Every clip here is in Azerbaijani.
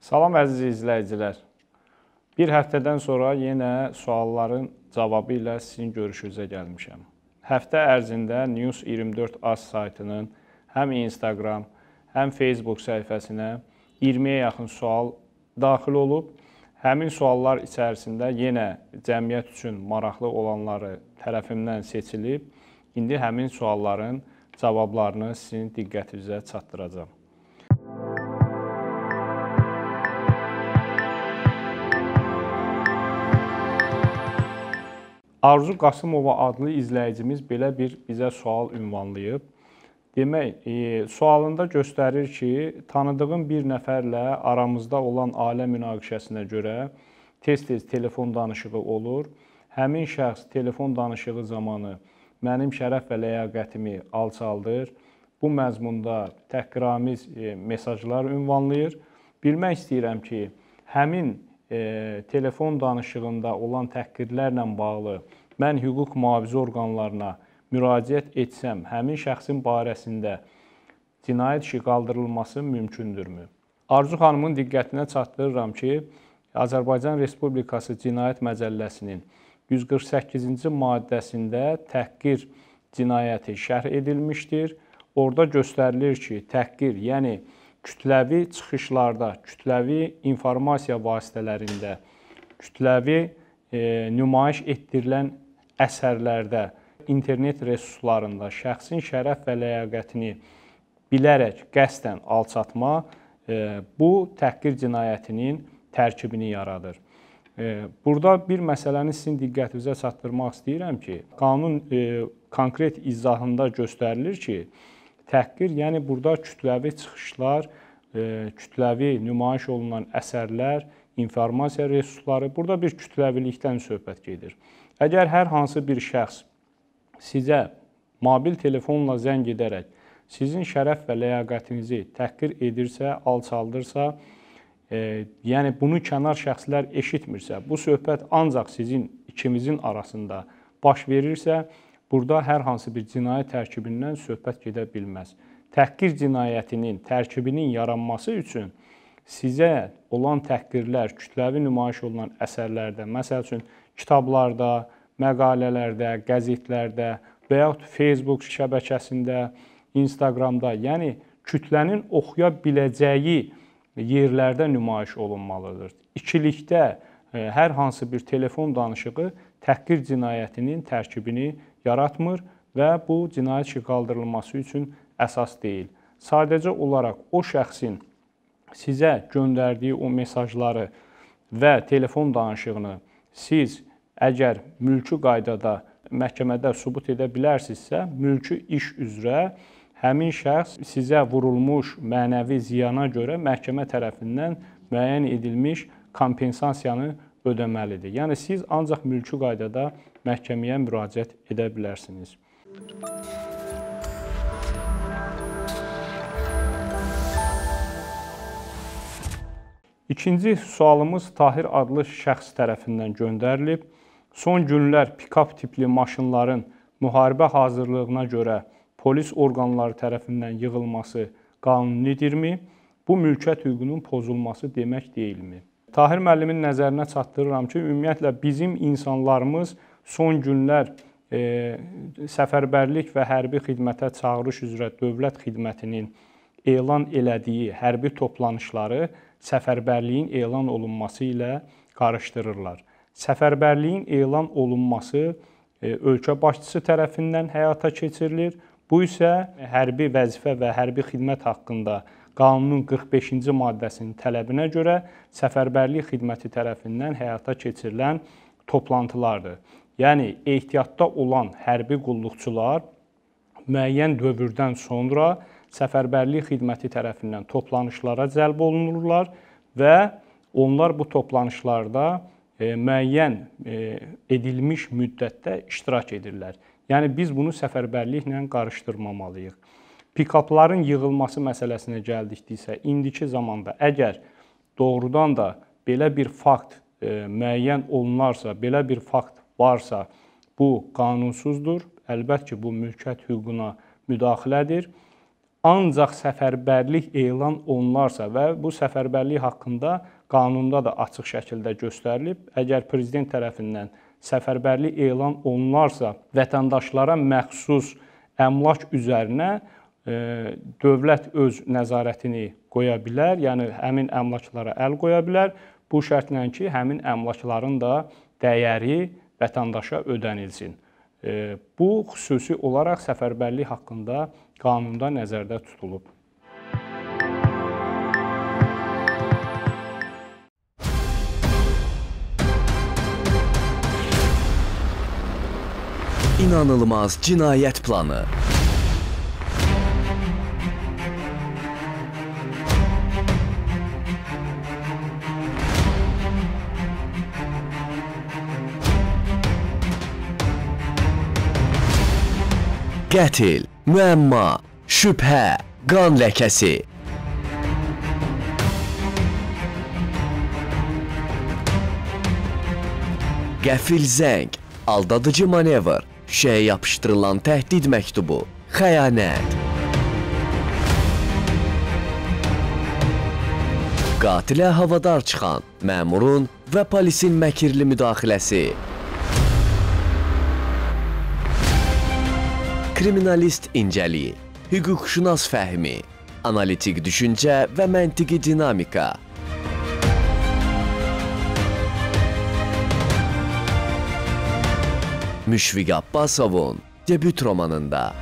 Salam əziz izləyicilər. Bir həftədən sonra yenə sualların cavabı ilə sizin görüşünüzə gəlmişəm. Həftə ərzində News24 AS saytının həm Instagram, həm Facebook səhifəsinə 20-yə yaxın sual daxil olub. Həmin suallar içərisində yenə cəmiyyət üçün maraqlı olanları tərəfimdən seçilib İndi həmin sualların cavablarını sizin diqqətinizə çatdıracağam. Arzu Qasımova adlı izləyicimiz belə bir bizə sual ünvanlayıb. Demək, e, sualında göstərir ki, tanıdığım bir nəfərlə aramızda olan ailə münaqişəsinə görə tez-tez telefon danışığı olur. Həmin şəxs telefon danışığı zamanı mənim şərəf və ləyaqətimi alçaldır. Bu məzmunda təhqiramiz e, mesajlar ünvanlayır. Bilmək istəyirəm ki, həmin e, telefon danışığında olan təhqirlərlə bağlı mən hüquq mühafizə orqanlarına müraciət etsəm, həmin şəxsin barəsində cinayət işi qaldırılması mümkündürmü? Arzu xanımın diqqətinə çatdırıram ki, Azərbaycan Respublikası Cinayət Məcəlləsinin 148-ci maddəsində təhqir cinayəti şərh edilmişdir. Orda göstərilir ki, təhqir, yəni kütləvi çıxışlarda, kütləvi informasiya vasitələrində, kütləvi e, nümayiş etdirilən əsərlərdə, internet resurslarında şəxsin şərəf və ləyaqətini bilərək qəsdən alçatma e, bu təhqir cinayətinin tərkibini yaradır. Burada bir məsələni sizin diqqətinizə çatdırmaq istəyirəm ki, qanun e, konkret izahında göstərilir ki, təhqir, yəni burada kütləvi çıxışlar, e, kütləvi nümayiş olunan əsərlər, informasiya resursları, burada bir kütləvilikdən söhbət gedir. Əgər hər hansı bir şəxs sizə mobil telefonla zəng edərək sizin şərəf və ləyaqətinizi təhqir edirsə, alçaldırsa, e, yəni bunu kənar şəxslər eşitmirsə, bu söhbət ancaq sizin ikimizin arasında baş verirsə, burada hər hansı bir cinayət tərkibindən söhbət gedə bilməz. Təhqir cinayətinin tərkibinin yaranması üçün sizə olan təhqirlər kütləvi nümayiş olunan əsərlərdə, məsəl üçün kitablarda, məqalələrdə, qəzetlərdə və yaxud Facebook şəbəkəsində, Instagramda, yəni kütlənin oxuya biləcəyi yerlərdə nümayiş olunmalıdır. İkilikdə e, hər hansı bir telefon danışığı təhqir cinayətinin tərkibini yaratmır və bu cinayət şiqaldırılması üçün əsas deyil. Sadəcə olaraq o şəxsin sizə göndərdiyi o mesajları və telefon danışığını siz əgər mülki qaydada məhkəmədə sübut edə bilərsinizsə, mülki iş üzrə həmin şəxs sizə vurulmuş mənəvi ziyana görə məhkəmə tərəfindən müəyyən edilmiş kompensasiyanı ödəməlidir. Yəni siz ancaq mülki qaydada məhkəməyə müraciət edə bilərsiniz. İkinci sualımız Tahir adlı şəxs tərəfindən göndərilib. Son günlər pikap tipli maşınların müharibə hazırlığına görə polis orqanları tərəfindən yığılması qanunidirmi? Bu mülkiyyət hüququnun pozulması demək deyilmi? Tahir müəllimin nəzərinə çatdırıram ki, ümumiyyətlə bizim insanlarımız son günlər e, səfərbərlik və hərbi xidmətə çağırış üzrə dövlət xidmətinin elan elədiyi hərbi toplanışları səfərbərliyin elan olunması ilə qarışdırırlar. Səfərbərliyin elan olunması e, ölkə başçısı tərəfindən həyata keçirilir Bu isə hərbi vəzifə və hərbi xidmət haqqında qanunun 45-ci maddəsinin tələbinə görə səfərbərlik xidməti tərəfindən həyata keçirilən toplantılardır. Yəni ehtiyatda olan hərbi qulluqçular müəyyən dövrdən sonra səfərbərlik xidməti tərəfindən toplanışlara cəlb olunurlar və onlar bu toplanışlarda e, müəyyən e, edilmiş müddətdə iştirak edirlər. Yəni biz bunu səfərbərliklə qarışdırmamalıyıq. Pikapların yığılması məsələsinə gəldikdəsə, indiki zamanda əgər doğrudan da belə bir fakt e, müəyyən olunarsa, belə bir fakt varsa, bu qanunsuzdur. Əlbəttə ki, bu mülkiyyət hüququna müdaxilədir. Ancaq səfərbərlik elan olunarsa və bu səfərbərlik haqqında qanunda da açıq şəkildə göstərilib, əgər prezident tərəfindən səfərbərlik elan olunarsa, vətəndaşlara məxsus əmlak üzərinə e, dövlət öz nəzarətini qoya bilər, yəni həmin əmlaklara əl qoya bilər. Bu şərtlə ki, həmin əmlakların da dəyəri vətəndaşa ödənilsin. E, bu xüsusi olaraq səfərbərlik haqqında qanunda nəzərdə tutulub. İnanılmaz cinayət planı. Qətil, müəmma, şübhə, qan ləkəsi. Qəfil zəng, aldadıcı manevr, Şüşəyə yapışdırılan təhdid məktubu, xəyanət. Qatilə havadar çıxan məmurun və polisin məkirli müdaxiləsi. Kriminalist incəliyi, hüquqşünas fəhmi, analitik düşüncə və məntiqi dinamika. Müşfiq Abbasovun debüt romanında.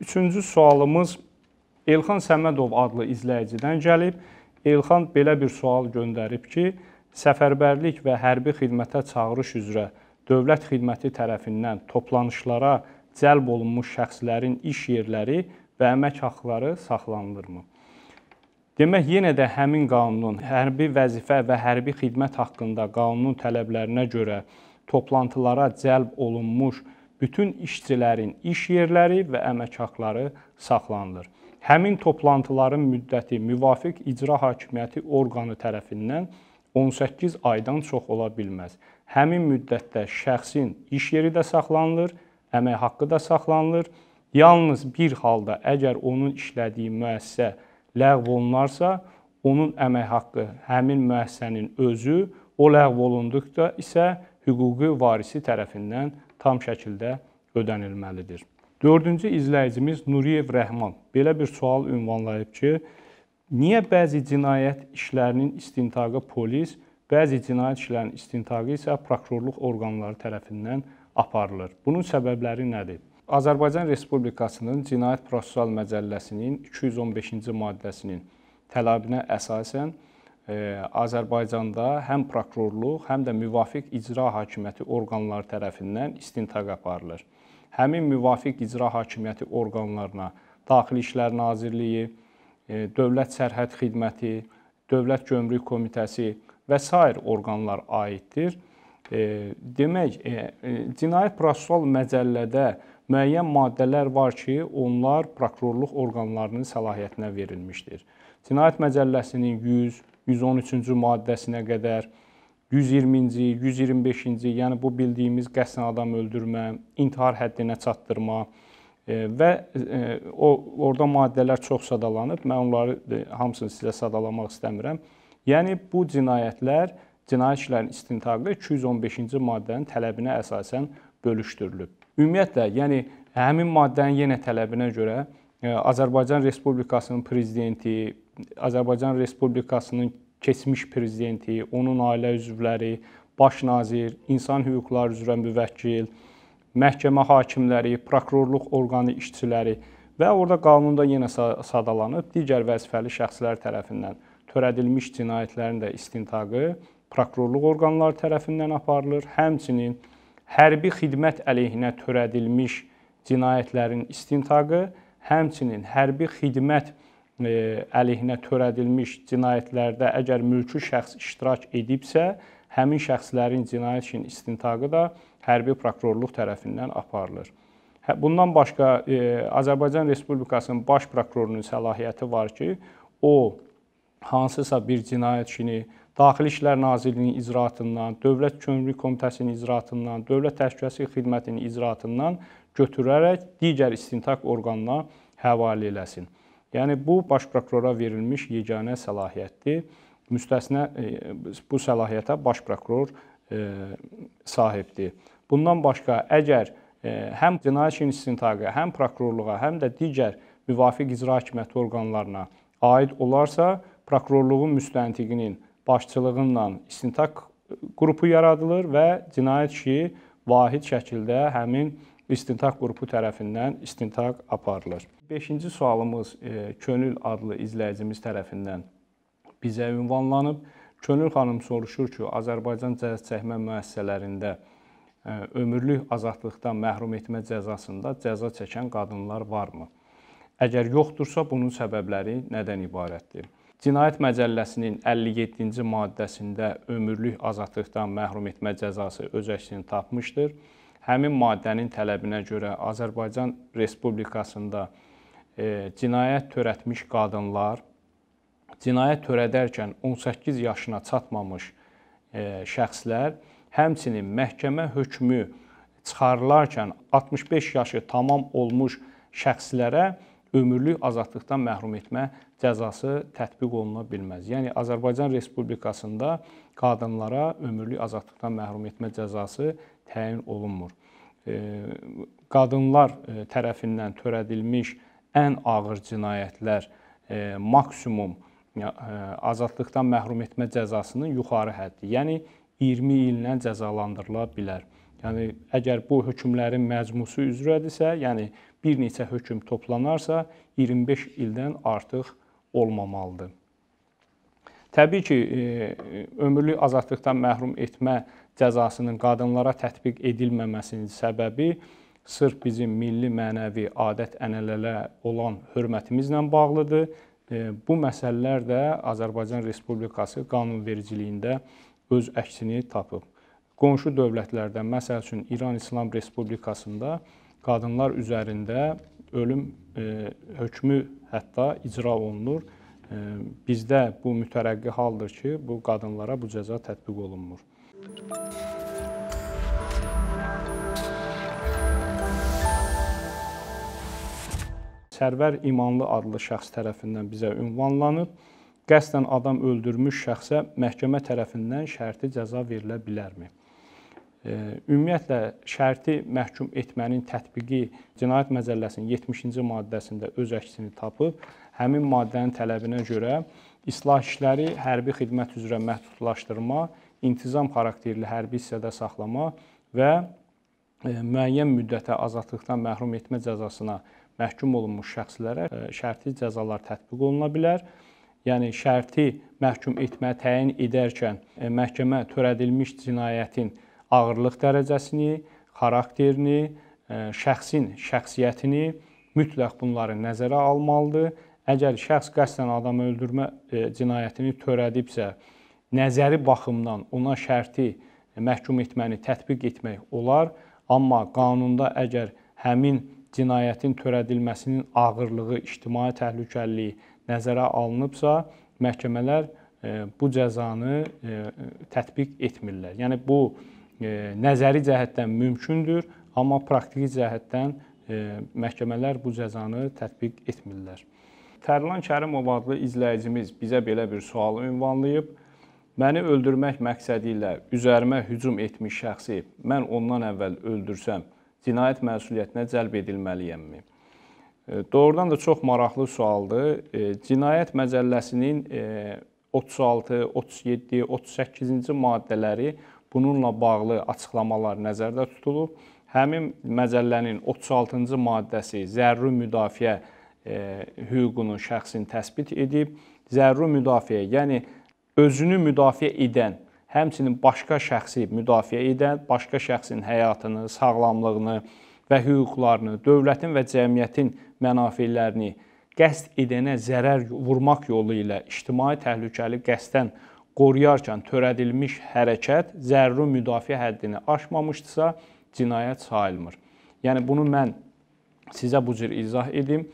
Üçüncü sualımız Elxan Səmədov adlı izləyicidən gəlib. Elxan belə bir sual göndərib ki, səfərbərlik və hərbi xidmətə çağırış üzrə dövlət xidməti tərəfindən toplanışlara cəlb olunmuş şəxslərin iş yerləri və əmək haqqları saxlanılırmı? Demək, yenə də həmin qanunun hərbi vəzifə və hərbi xidmət haqqında qanunun tələblərinə görə toplantılara cəlb olunmuş bütün işçilərin iş yerləri və əmək haqqları saxlanılır. Həmin toplantıların müddəti müvafiq icra hakimiyyəti orqanı tərəfindən 18 aydan çox ola bilməz. Həmin müddətdə şəxsin iş yeri də saxlanılır, əmək haqqı da saxlanılır. Yalnız bir halda əgər onun işlədiyi müəssisə ləğv olunarsa, onun əmək haqqı həmin müəssisənin özü, o ləğv olunduqda isə hüquqi varisi tərəfindən tam şəkildə ödənilməlidir. Dördüncü izləyicimiz Nuriyev Rəhman belə bir sual ünvanlayıb ki, niyə bəzi cinayət işlərinin istintaqı polis, bəzi cinayət işlərinin istintaqı isə prokurorluq orqanları tərəfindən aparılır? Bunun səbəbləri nədir? Azərbaycan Respublikasının Cinayət Prosessual Məcəlləsinin 215-ci maddəsinin tələbinə əsasən e, Azərbaycanda həm prokurorluq, həm də müvafiq icra hakimiyyəti orqanları tərəfindən istintaq aparılır. Həmin müvafiq icra hakimiyyəti orqanlarına Daxili İşlər Nazirliyi, e, Dövlət Sərhəd Xidməti, Dövlət Gömrük Komitəsi və sair orqanlar aiddir. E, demək, cinayət prosessual məcəllədə müəyyən maddələr var ki, onlar prokurorluq orqanlarının səlahiyyətinə verilmişdir. Cinayət Məcəlləsinin 100, 113-cü maddəsinə qədər 120-ci, 125-ci, yəni bu bildiyimiz qəsdən adam öldürmə, intihar həddinə çatdırma e, və e, o orada maddələr çox sadalanıb. Mən onları e, hamısını sizə sadalamaq istəmirəm. Yəni bu cinayətlər cinayət işlərinin istintaqı 215-ci maddənin tələbinə əsasən bölüşdürülüb. Ümumiyyətlə, yəni həmin maddənin yenə tələbinə görə e, Azərbaycan Respublikasının prezidenti, Azərbaycan Respublikasının keçmiş prezidenti, onun ailə üzvləri, baş nazir, insan hüquqları üzrə müvəkkil, məhkəmə hakimləri, prokurorluq orqanı işçiləri və orada qanunda yenə sadalanıb digər vəzifəli şəxslər tərəfindən törədilmiş cinayətlərin də istintaqı prokurorluq orqanları tərəfindən aparılır. Həmçinin hərbi xidmət əleyhinə törədilmiş cinayətlərin istintaqı, həmçinin hərbi xidmət e, əleyhinə törədilmiş cinayətlərdə əgər mülki şəxs iştirak edibsə, həmin şəxslərin cinayət işinin istintaqı da hərbi prokurorluq tərəfindən aparılır. Hə, bundan başqa e, Azərbaycan Respublikasının baş prokurorunun səlahiyyəti var ki, o hansısa bir cinayət işini Daxili İşlər Nazirliyinin icraatından, Dövlət Könüllü Komitəsinin icraatından, Dövlət Təhlükəsizlik Xidmətinin icraatından götürərək digər istintaq orqanına həvalə eləsin. Yəni bu baş prokurora verilmiş yeganə səlahiyyətdir. Müstəsna e, bu səlahiyyətə baş prokuror e, sahibdir. Bundan başqa əgər e, həm cinayət işinin istintaqı, həm prokurorluğa, həm də digər müvafiq icra hakimiyyəti orqanlarına aid olarsa, prokurorluğun müstəntiqinin başçılığınla istintaq qrupu yaradılır və cinayət işi vahid şəkildə həmin istintaq qrupu tərəfindən istintaq aparılır. 5-ci sualımız e, Könül adlı izləyicimiz tərəfindən bizə ünvanlanıb. Könül xanım soruşur ki, Azərbaycan cəza çəkmə müəssisələrində e, ömürlük azadlıqdan məhrum etmə cəzasında cəza çəkən qadınlar varmı? Əgər yoxdursa, bunun səbəbləri nədən ibarətdir? Cinayət Məcəlləsinin 57-ci maddəsində ömürlük azadlıqdan məhrum etmə cəzası öz əksini tapmışdır. Həmin maddənin tələbinə görə Azərbaycan Respublikasında e, cinayət törətmiş qadınlar cinayət törədərkən 18 yaşına çatmamış e, şəxslər, həmçinin məhkəmə hökmü çıxarılarkən 65 yaşı tamam olmuş şəxslərə ömürlük azadlıqdan məhrum etmə cəzası tətbiq oluna bilməz. Yəni Azərbaycan Respublikasında qadınlara ömürlük azadlıqdan məhrum etmə cəzası təyin olunmur. E, qadınlar e, tərəfindən törədilmiş ən ağır cinayətlər e, maksimum azadlıqdan məhrum etmə cəzasının yuxarı həddi, yəni 20 illə cəzalandırıla bilər. Yəni əgər bu hökmlərin məcmusu üzrədirsə, yəni bir neçə hökm toplanarsa, 25 ildən artıq olmamalıdır. Təbii ki, e, ömürlük azadlıqdan məhrum etmə cəzasının qadınlara tətbiq edilməməsinin səbəbi sırf bizim milli mənəvi adət-ənənələrə olan hörmətimizlə bağlıdır. E, bu məsələlər də Azərbaycan Respublikası qanunvericiliyində öz əksini tapıb qonşu dövlətlərdən, məsəl üçün İran İslam Respublikasında qadınlar üzərində ölüm e, hökmü hətta icra olunur. E, bizdə bu mütərəqqi haldır ki, bu qadınlara bu cəza tətbiq olunmur. Sərvər İmanlı adlı şəxs tərəfindən bizə ünvanlanıb. Qəsdən adam öldürmüş şəxsə məhkəmə tərəfindən şərti cəza verilə bilərmi? Ümumiyyətlə şərti məhkum etmənin tətbiqi Cinayət Məcəlləsinin 70-ci maddəsində öz əksini tapıb, həmin maddənin tələbinə görə islah işləri, hərbi xidmət üzrə məhdudlaşdırma, intizam xarakterli hərbi hissədə saxlama və e, müəyyən müddətə azadlıqdan məhrum etmə cəzasına məhkum olunmuş şəxslərə e, şərti cəzalar tətbiq oluna bilər. Yəni şərti məhkum etmə təyin edərkən e, məhkəmə törədilmiş cinayətin ağırlıq dərəcəsini, xarakterini, e, şəxsin şəxsiyyətini mütləq bunları nəzərə almalıdır. Əgər şəxs qəsdən adam öldürmə e, cinayətini törədibsə, nəzəri baxımdan ona şərti e, məhkum etməni tətbiq etmək olar, amma qanunda əgər həmin cinayətin törədilməsinin ağırlığı, ictimai təhlükəliliyi nəzərə alınıbsa, məhkəmələr bu cəzanı tətbiq etmirlər. Yəni bu E, nəzəri cəhətdən mümkündür, amma praktiki cəhətdən e, məhkəmələr bu cəzanı tətbiq etmirlər. Tərlan Kərimov adlı izləyicimiz bizə belə bir sual ünvanlayıb. Məni öldürmək məqsədi ilə üzərimə hücum etmiş şəxsi mən ondan əvvəl öldürsəm, cinayət məsuliyyətinə cəlb edilməliyəmmi? E, doğrudan da çox maraqlı sualdır. Cinayət məcəlləsinin 36, 37, 38-ci maddələri Bununla bağlı açıqlamalar nəzərdə tutulub. Həmin məcəllənin 36-cı maddəsi zəruri müdafiə e, hüququnun şəxsin təsbit edib. Zəruri müdafiə, yəni özünü müdafiə edən, həmçinin başqa şəxsi müdafiə edən, başqa şəxsin həyatını, sağlamlığını və hüquqlarını, dövlətin və cəmiyyətin mənafelərini qəsd edənə zərər vurmaq yolu ilə ictimai təhlükəli qəsdən qoruyarkən törədilmiş hərəkət zəruri müdafiə həddini aşmamışdısa, cinayət sayılmır. Yəni bunu mən sizə bu cür izah edim.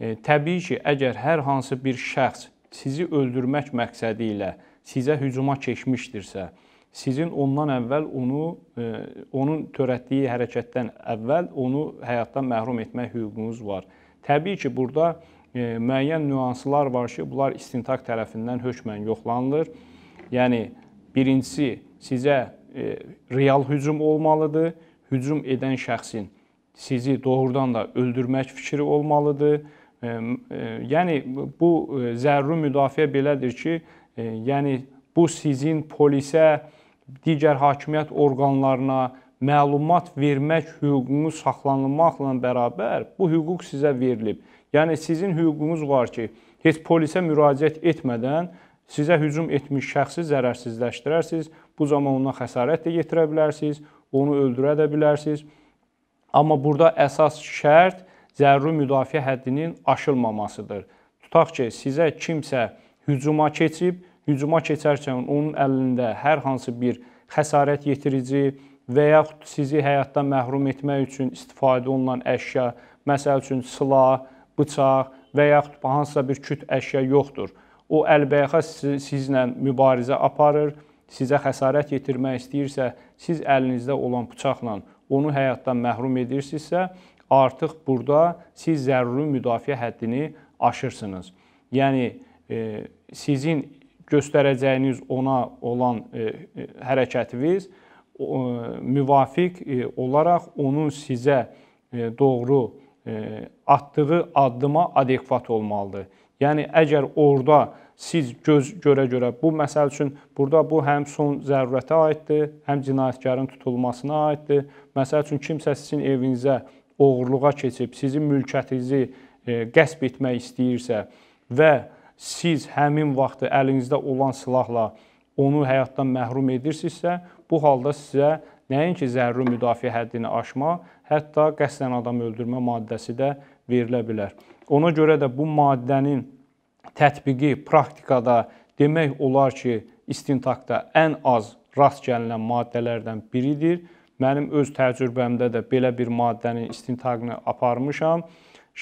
E, təbii ki, əgər hər hansı bir şəxs sizi öldürmək məqsədi ilə sizə hücuma keçmişdirsə, sizin ondan əvvəl onu e, onun törətdiyi hərəkətdən əvvəl onu həyatdan məhrum etmək hüququnuz var. Təbii ki, burada e, müəyyən nüanslar var ki, bunlar istintaq tərəfindən hökmən yoxlanılır. Yəni birincisi sizə e, real hücum olmalıdır. Hücum edən şəxsin sizi doğrudan da öldürmək fikri olmalıdır. E, e, yəni bu e, zəruri müdafiə belədir ki, e, yəni bu sizin polisə, digər hakimiyyət orqanlarına məlumat vermək hüququnuz saxlanılmaqla bərabər bu hüquq sizə verilib. Yəni sizin hüququnuz var ki, heç polisə müraciət etmədən Sizə hücum etmiş şəxsi zərərsizləşdirərsiniz. Bu zaman ona xəsarət də yetirə bilərsiniz, onu öldürə də bilərsiniz. Amma burada əsas şərt zəruri müdafiə həddinin aşılmamasıdır. Tutaq ki, sizə kimsə hücuma keçib, hücuma keçərkən onun əlində hər hansı bir xəsarət yetirici və yaxud sizi həyatdan məhrum etmək üçün istifadə olunan əşya, məsəl üçün silah, bıçaq və yaxud hansısa bir küt əşya yoxdur o əlbəyaxa sizlə mübarizə aparır, sizə xəsarət yetirmək istəyirsə, siz əlinizdə olan bıçaqla onu həyatdan məhrum edirsinizsə, artıq burada siz zəruri müdafiə həddini aşırsınız. Yəni e, sizin göstərəcəyiniz ona olan e, e, hərəkətiniz e, müvafiq e, olaraq onun sizə e, doğru e, atdığı addıma adekvat olmalıdır. Yəni əgər orada siz göz görə-görə bu məsəl üçün burada bu həm son zərurətə aiddir, həm cinayətkarın tutulmasına aiddir. Məsəl üçün kimsə sizin evinizə oğurluğa keçib sizin mülkiyyətinizi e, qəsb etmək istəyirsə və siz həmin vaxtı əlinizdə olan silahla onu həyatdan məhrum edirsinizsə, bu halda sizə nəinki zəruri müdafiə həddini aşma, hətta qəsdən adam öldürmə maddəsi də verilə bilər. Ona görə də bu maddənin tətbiqi praktikada demək olar ki, istintaqda ən az rast gəlinən maddələrdən biridir. Mənim öz təcrübəmdə də belə bir maddənin istintaqını aparmışam.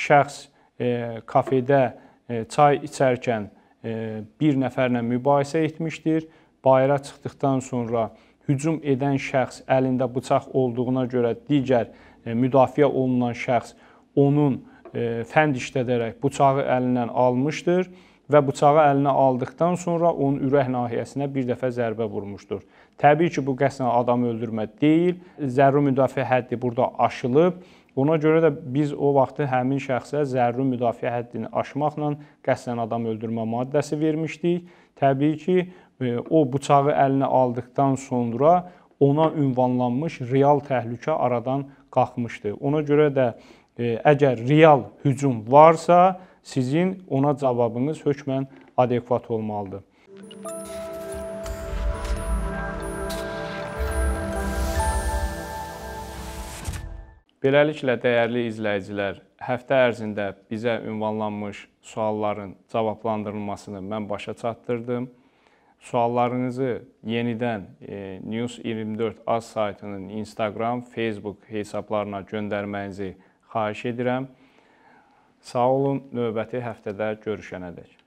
Şəxs e, kafedə e, çay içərkən e, bir nəfərlə mübahisə etmişdir. Bayıra çıxdıqdan sonra hücum edən şəxs əlində bıçaq olduğuna görə digər e, müdafiə olunan şəxs onun E, fənd işlədərək bıçağı əlindən almışdır və bıçağı əlinə aldıqdan sonra onun ürək nahiyəsinə bir dəfə zərbə vurmuşdur. Təbii ki, bu qəsdən adam öldürmə deyil. Zəruri müdafiə həddi burada aşılıb. Ona görə də biz o vaxtı həmin şəxsə zəruri müdafiə həddini aşmaqla qəsdən adam öldürmə maddəsi vermişdik. Təbii ki, e, o bıçağı əlinə aldıqdan sonra ona ünvanlanmış real təhlükə aradan qalxmışdı. Ona görə də əgər real hücum varsa, sizin ona cavabınız hökmən adekvat olmalıdır. Beləliklə dəyərli izləyicilər, həftə ərzində bizə ünvanlanmış sualların cavablandırılmasını mən başa çatdırdım. Suallarınızı yenidən e, News24az saytının Instagram, Facebook hesablarına göndərməyinizi təklif edirəm Xahiş edirəm. Sağ olun. Növbəti həftədə görüşənədək.